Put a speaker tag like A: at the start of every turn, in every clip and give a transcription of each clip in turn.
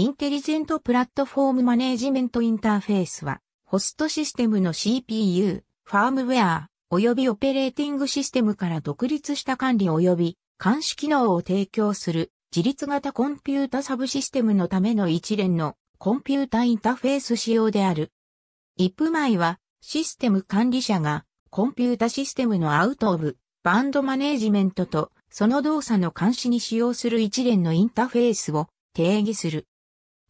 A: インテリジェントプラットフォームマネージメントインターフェースは、ホストシステムの CPU、ファームウェア、及びオペレーティングシステムから独立した管理及び監視機能を提供する自立型コンピュータサブシステムのための一連のコンピュータインターフェース仕様である。IPMI はシステム管理者がコンピュータシステムのアウトオブバンドマネージメントとその動作の監視に使用する一連のインターフェースを定義する。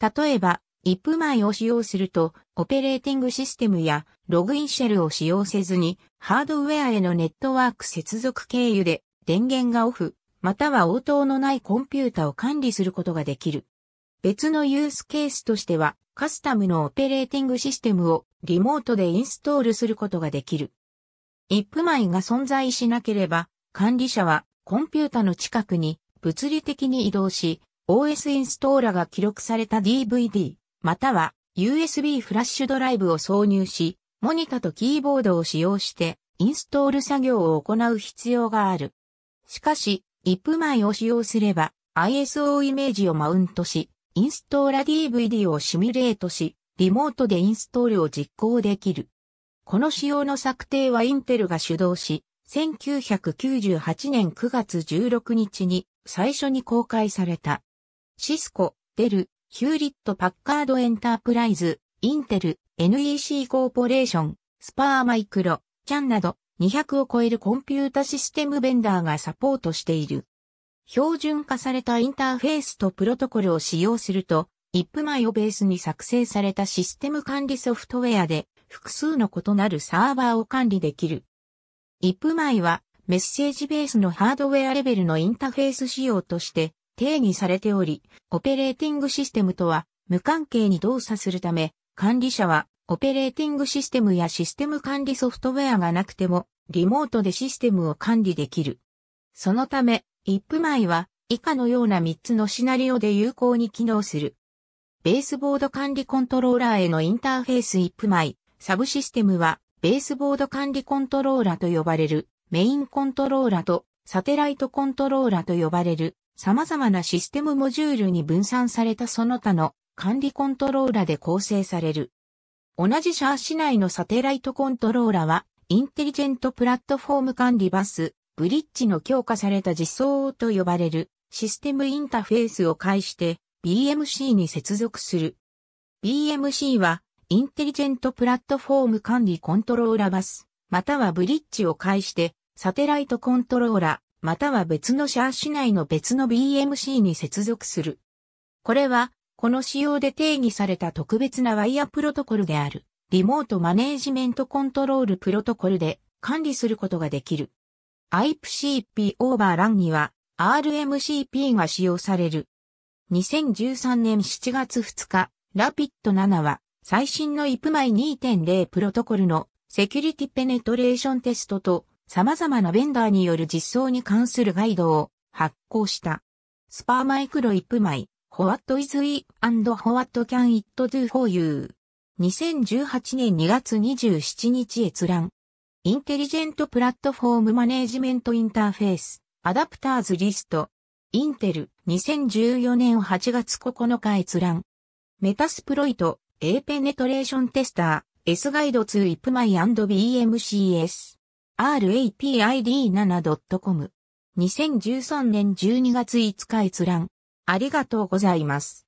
A: 例えば、IP 前を使用すると、オペレーティングシステムやログインシェルを使用せずに、ハードウェアへのネットワーク接続経由で電源がオフ、または応答のないコンピュータを管理することができる。別のユースケースとしては、カスタムのオペレーティングシステムをリモートでインストールすることができる。IP 前が存在しなければ、管理者はコンピュータの近くに物理的に移動し、OS インストーラが記録された DVD、または USB フラッシュドライブを挿入し、モニタとキーボードを使用してインストール作業を行う必要がある。しかし、IP 前を使用すれば ISO イメージをマウントし、インストーラ DVD をシミュレートし、リモートでインストールを実行できる。この仕様の策定はインテルが主導し、1998年9月16日に最初に公開された。シスコ、デル、ヒューリット・パッカード・エンタープライズ、インテル、NEC コーポレーション、スパーマイクロ、キャンなど200を超えるコンピュータシステムベンダーがサポートしている。標準化されたインターフェースとプロトコルを使用すると、IPMI をベースに作成されたシステム管理ソフトウェアで複数の異なるサーバーを管理できる。IPMI はメッセージベースのハードウェアレベルのインターフェース仕様として定義されており、オペレーティングシステムとは無関係に動作するため、管理者はオペレーティングシステムやシステム管理ソフトウェアがなくても、リモートでシステムを管理できる。そのため、IPMI は以下のような3つのシナリオで有効に機能する。ベースボード管理コントローラーへのインターフェース IPMI、サブシステムは、ベースボード管理コントローラと呼ばれる、メインコントローラと、サテライトコントローラと呼ばれる、様々なシステムモジュールに分散されたその他の管理コントローラで構成される。同じシャー市内のサテライトコントローラは、インテリジェントプラットフォーム管理バス、ブリッジの強化された実装と呼ばれるシステムインターフェースを介して BMC に接続する。BMC はインテリジェントプラットフォーム管理コントローラバス、またはブリッジを介してサテライトコントローラ、または別のシャー市内の別の BMC に接続する。これは、この仕様で定義された特別なワイヤープロトコルである、リモートマネージメントコントロールプロトコルで管理することができる。IPCP オーバーランには RMCP が使用される。2013年7月2日、ラピット7は最新の IPMI2.0 プロトコルのセキュリティペネトレーションテストと様々なベンダーによる実装に関するガイドを発行した。スパーマイクロイップマイ、ホワットイズイ t and what can it do for you? 2018年2月27日閲覧。インテリジェントプラットフォームマネージメントインターフェース、アダプターズリスト。インテル、2014年8月9日閲覧。メタスプロイト、A ペネトレーションテスター、S ガイド2イップマイ &BMCS。rapid7.com。2013年12月5日閲覧。ありがとうございます。